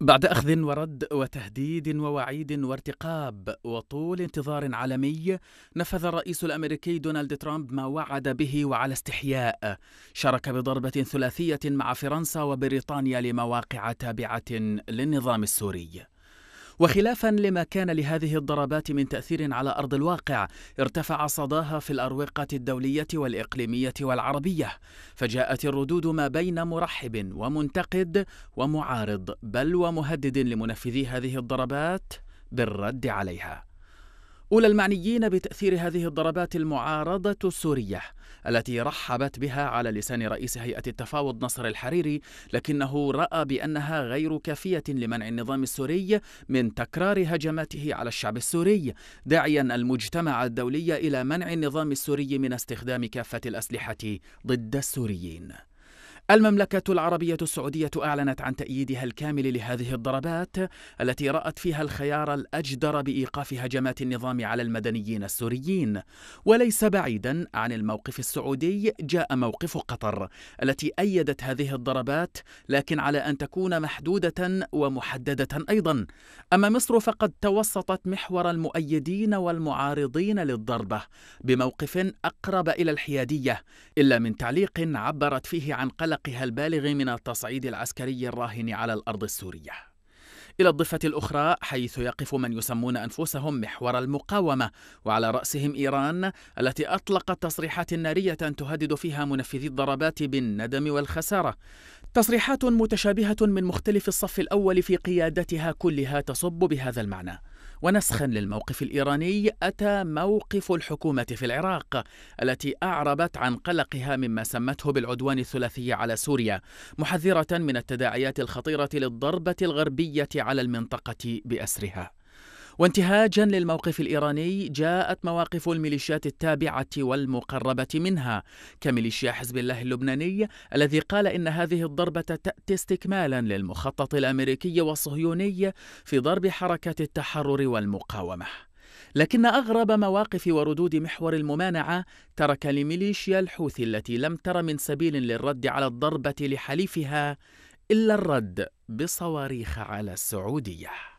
بعد أخذ ورد وتهديد ووعيد وارتقاب وطول انتظار عالمي نفذ الرئيس الأمريكي دونالد ترامب ما وعد به وعلى استحياء شارك بضربة ثلاثية مع فرنسا وبريطانيا لمواقع تابعة للنظام السوري وخلافا لما كان لهذه الضربات من تأثير على أرض الواقع ارتفع صداها في الأروقة الدولية والإقليمية والعربية فجاءت الردود ما بين مرحب ومنتقد ومعارض بل ومهدد لمنفذي هذه الضربات بالرد عليها أولى المعنيين بتأثير هذه الضربات المعارضة السورية التي رحبت بها على لسان رئيس هيئة التفاوض نصر الحريري لكنه رأى بأنها غير كافية لمنع النظام السوري من تكرار هجماته على الشعب السوري داعيا المجتمع الدولي إلى منع النظام السوري من استخدام كافة الأسلحة ضد السوريين المملكة العربية السعودية أعلنت عن تأييدها الكامل لهذه الضربات التي رأت فيها الخيار الأجدر بإيقاف هجمات النظام على المدنيين السوريين وليس بعيدا عن الموقف السعودي جاء موقف قطر التي أيدت هذه الضربات لكن على أن تكون محدودة ومحددة أيضا أما مصر فقد توسطت محور المؤيدين والمعارضين للضربة بموقف أقرب إلى الحيادية إلا من تعليق عبرت فيه عن قلق قلقها البالغ من التصعيد العسكري الراهن على الأرض السورية إلى الضفة الأخرى حيث يقف من يسمون أنفسهم محور المقاومة وعلى رأسهم إيران التي أطلقت تصريحات نارية تهدد فيها منفذي الضربات بالندم والخسارة تصريحات متشابهة من مختلف الصف الأول في قيادتها كلها تصب بهذا المعنى ونسخا للموقف الايراني اتى موقف الحكومه في العراق التي اعربت عن قلقها مما سمته بالعدوان الثلاثي على سوريا محذره من التداعيات الخطيره للضربه الغربيه على المنطقه باسرها وانتهاجا للموقف الإيراني جاءت مواقف الميليشيات التابعة والمقربة منها كميليشيا حزب الله اللبناني الذي قال إن هذه الضربة تأتي استكمالا للمخطط الأمريكي والصهيوني في ضرب حركات التحرر والمقاومة لكن أغرب مواقف وردود محور الممانعة ترك لميليشيا الحوثي التي لم تر من سبيل للرد على الضربة لحليفها إلا الرد بصواريخ على السعودية